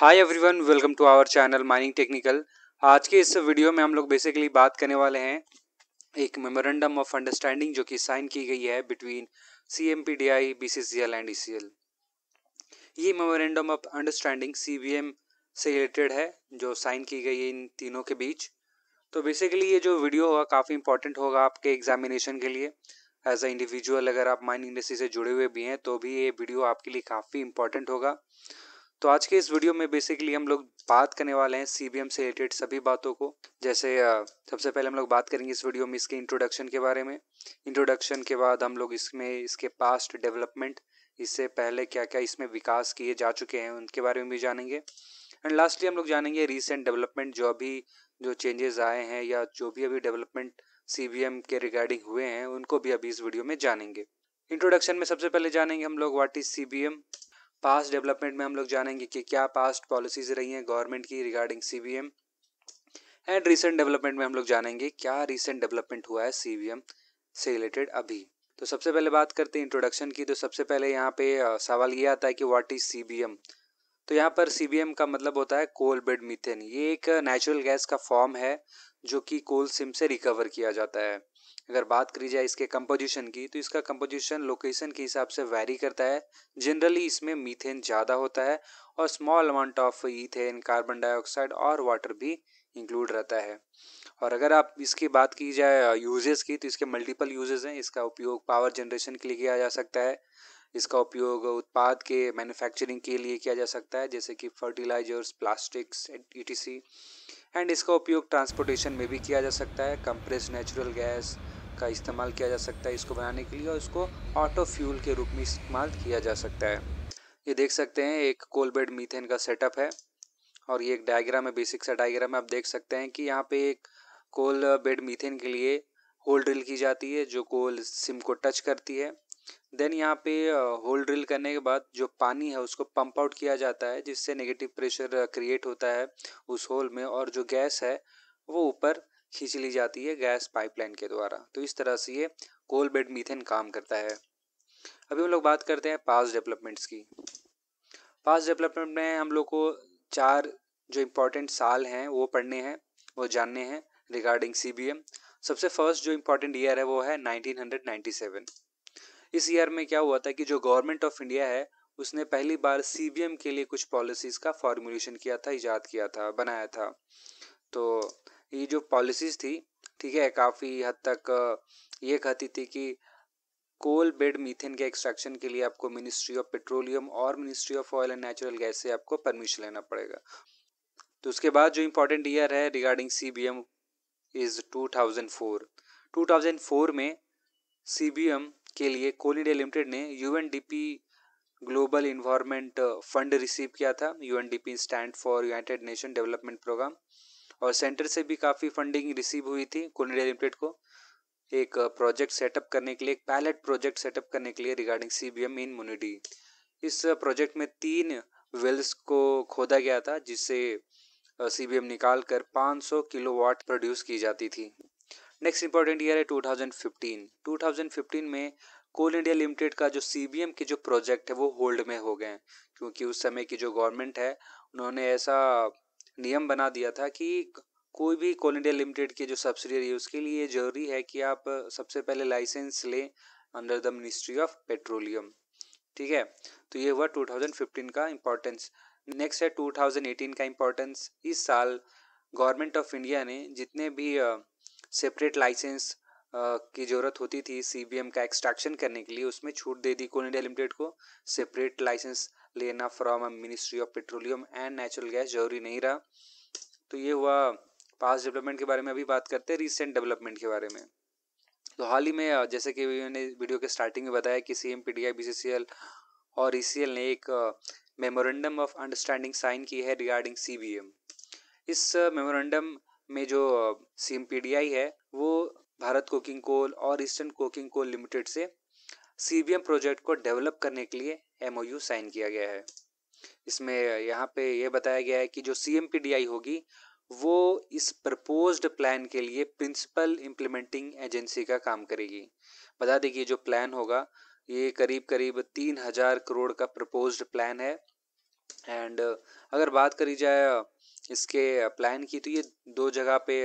hi everyone welcome to our channel mining technical आज के इस वीडियो में हम लोग बेसिकली बात करने वाले हैं एक मेमोरेंडम ऑफ अंडरस्टैंडिंग जो कि साइन की गई है between C M P D I B C C L and E C L ये memorandum of understanding C B M से रिलेटेड है जो साइन की गई है इन तीनों के बीच तो बेसिकली ये जो वीडियो होगा काफ़ी इंपॉर्टेंट होगा आपके एग्जामिनेशन के लिए एज अ इंडिविजुअल अगर आप माइनिंग इंडस्ट्री से जुड़े हुए भी हैं तो भी ये वीडियो आपके लिए काफ़ी इंपॉर्टेंट होगा तो आज के इस वीडियो में बेसिकली हम लोग बात करने वाले हैं सी से रिलेटेड सभी बातों को जैसे सबसे पहले हम लोग बात करेंगे इस वीडियो में इसके इंट्रोडक्शन के बारे में इंट्रोडक्शन के बाद हम लोग इसमें इसके पास्ट डेवलपमेंट इससे पहले क्या क्या इसमें विकास किए जा चुके हैं उनके बारे में भी जानेंगे एंड लास्टली हम लोग जानेंगे रिसेंट डेवलपमेंट जो अभी जो चेंजेस आए हैं या जो भी अभी डेवलपमेंट सी के रिगार्डिंग हुए हैं उनको भी अभी इस वीडियो में जानेंगे इंट्रोडक्शन में सबसे पहले जानेंगे हम लोग what is C past development में हम लोग जानेंगे कि क्या पास्ट पॉलिसीज रही हैं गवर्नमेंट की regarding C B M and recent development में हम लोग जानेंगे क्या रिसेंट डेवलपमेंट हुआ है सी बी एम से रिलेटेड अभी तो सबसे पहले बात करते हैं इंट्रोडक्शन की तो सबसे पहले यहाँ पे सवाल ये आता है कि what is C B M तो यहाँ पर सी बी एम का मतलब होता है कोल बेड मीथेन ये एक नेचुरल गैस का फॉर्म है जो कि कोल सिम से रिकवर किया जाता है अगर बात करी जाए इसके कंपोजिशन की तो इसका कंपोजिशन लोकेशन के हिसाब से वैरी करता है जनरली इसमें मीथेन ज़्यादा होता है और small amount of ethane carbon dioxide और वाटर भी इंक्लूड रहता है और अगर आप इसकी बात की जाए यूजेस की तो इसके मल्टीपल यूजेस हैं इसका उपयोग पावर जनरेशन के लिए किया जा सकता है इसका उपयोग उत्पाद के मैन्युफैक्चरिंग के लिए किया जा सकता है जैसे कि फर्टिलाइजर्स प्लास्टिक्स ई एंड इसका उपयोग ट्रांसपोर्टेशन में भी किया जा सकता है कंप्रेस नेचुरल गैस का इस्तेमाल किया जा सकता है इसको बनाने के लिए और इसको ऑटो फ्यूल के रूप में इस्तेमाल किया जा सकता है ये देख सकते हैं एक कोलबेड मीथेन का सेटअप है और ये एक डायग्राम है बेसिक सा डायग्राम है आप देख सकते हैं कि यहाँ पे एक कोल बेड मीथेन के लिए होल ड्रिल की जाती है जो कोल सिम को टच करती है देन यहाँ पे होल uh, ड्रिल करने के बाद जो पानी है उसको पंप आउट किया जाता है जिससे नेगेटिव प्रेशर क्रिएट होता है उस होल में और जो गैस है वो ऊपर खींच ली जाती है गैस पाइपलाइन के द्वारा तो इस तरह से ये कोल बेड मीथेन काम करता है अभी हम लोग बात करते हैं पास डेवलपमेंट्स की पास डेवलपमेंट में हम लोग को चार जो इम्पोर्टेंट साल हैं वो पढ़ने हैं वो जानने हैं रिगार्डिंग सी सबसे फर्स्ट जो इम्पोर्टेंट ईयर है वो है 1997 इस ईयर में क्या हुआ था कि जो गवर्नमेंट ऑफ इंडिया है उसने पहली बार सी के लिए कुछ पॉलिसीज़ का फॉर्मुलेशन किया था ईजाद किया था बनाया था तो ये जो पॉलिसीज थी ठीक है काफ़ी हद तक ये कहती थी कि कोल बेड मीथेन के एक्सट्रैक्शन के लिए आपको मिनिस्ट्री ऑफ पेट्रोलियम और ministry of oil and natural gas से आपको परमिशन लेना पड़ेगा तो उसके बाद जो इम्पोर्टेंट ईयर है regarding C B M is two thousand four two thousand four में सी बी एम के लिए कोल इंडिया लिमिटेड ने U N D P global environment fund receive किया था U N D P stand for united nation development programme और centre से भी काफ़ी फंडिंग रिसीव हुई थी कोनेरिया लिमिटेड को एक प्रोजेक्ट uh, सेटअप करने के लिए एक पैलेट प्रोजेक्ट सेटअप करने के लिए regarding C B M in मुनिडी इस प्रोजेक्ट uh, में तीन वेल्स को खोदा गया था जिससे सी बी एम निकाल कर पाँच सौ किलो वाट प्रोड्यूस की जाती थी नेक्स्ट इंपॉर्टेंट ईयर है two two thousand fifteen thousand fifteen में कोल इंडिया लिमिटेड का जो सी के जो प्रोजेक्ट है वो होल्ड में हो गए क्योंकि उस समय की जो गवर्नमेंट है उन्होंने ऐसा नियम बना दिया था कि कोई भी कोल इंडिया लिमिटेड के जो सब्सिडियरी है उसके लिए जरूरी है कि आप सबसे पहले लाइसेंस लें under the ministry of petroleum ठीक है तो ये हुआ 2015 का इम्पोर्टेंस नेक्स्ट है 2018 का इम्पोर्टेंस इस साल गवर्नमेंट ऑफ इंडिया ने जितने भी सेपरेट लाइसेंस की ज़रूरत होती थी सी का एक्सट्रैक्शन करने के लिए उसमें छूट दे दी कोल इंडिया लिमिटेड को सेपरेट लाइसेंस लेना from ministry of petroleum and natural gas जरूरी नहीं रहा तो ये हुआ पास डेवलपमेंट के बारे में अभी बात करते हैं रिसेंट डेवलपमेंट के बारे में तो हाल ही में जैसे कि मैंने वीडियो के स्टार्टिंग में बताया कि C M P D I B C C L और ई सी एल ने एक मेमोरेंडम ऑफ अंडरस्टैंडिंग साइन की है रिगार्डिंग सी बी एम इस मेमोरेंडम में जो C M P D I है वो भारत कोकिंग कोल और ईस्टर्न कोकिंग कोल लिमिटेड से सी प्रोजेक्ट को डेवलप करने के लिए एम साइन किया गया है इसमें यहाँ पे यह बताया गया है कि जो सी होगी वो इस प्रपोज्ड प्लान के लिए प्रिंसिपल इम्प्लीमेंटिंग एजेंसी का काम करेगी बता दें कि जो प्लान होगा ये करीब करीब तीन हजार करोड़ का प्रपोज्ड प्लान है एंड अगर बात करी जाए इसके प्लान की तो ये दो जगह पे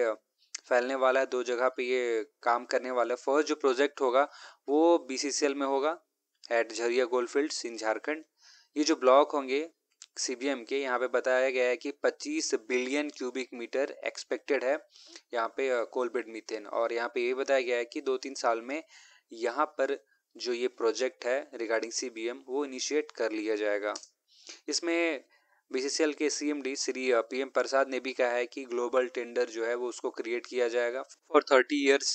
फैलने वाला है दो जगह पे ये काम करने वाला है फर्स्ट जो प्रोजेक्ट होगा वो बी में होगा at Jharia gold field in Jharkhand ये जो ब्लॉक होंगे सी के यहाँ पे बताया गया है कि 25 बिलियन क्यूबिक मीटर एक्सपेक्टेड है यहाँ पे कोलबेड मीथेन और यहाँ पे ये बताया गया है कि दो तीन साल में यहाँ पर जो ये प्रोजेक्ट है रिगार्डिंग सी वो इनिशिएट कर लिया जाएगा इसमें बीसीसीएल के सीएमडी श्री पीएम प्रसाद ने भी कहा है कि ग्लोबल टेंडर जो है वो उसको क्रिएट किया जाएगा फॉर थर्टी ईयर्स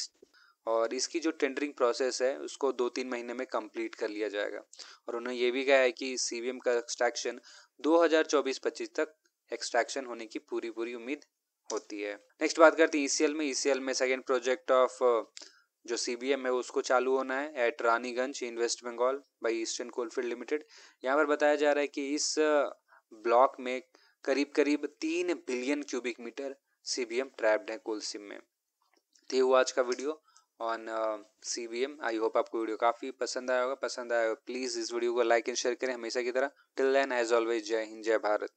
और इसकी जो टेंडरिंग प्रोसेस है उसको दो तीन महीने में कंप्लीट कर लिया जाएगा और उन्होंने ये भी कहा है कि सीवीएम का एक्सट्रैक्शन 2024-25 तक एक्सट्रैक्शन होने की पूरी पूरी उम्मीद होती है नेक्स्ट बात करते हैं ईसीएल में ईसीएल में सेकेंड प्रोजेक्ट ऑफ जो सीबीएम है उसको चालू होना है at Raniganj in West Bengal by eastern coalfield limited यहाँ पर बताया जा रहा है कि इस ब्लॉक में करीब करीब तीन billion cubic metre CBM trapped है कोल सिम में तो ये हुआ आज का video on C B M I hope आपको वीडियो काफ़ी पसंद आया होगा पसंद आया होगा प्लीज़ इस वीडियो को लाइक एंड शेयर करें हमेशा की तरह टिल देन एज ऑलवेज जय हिंद जय भारत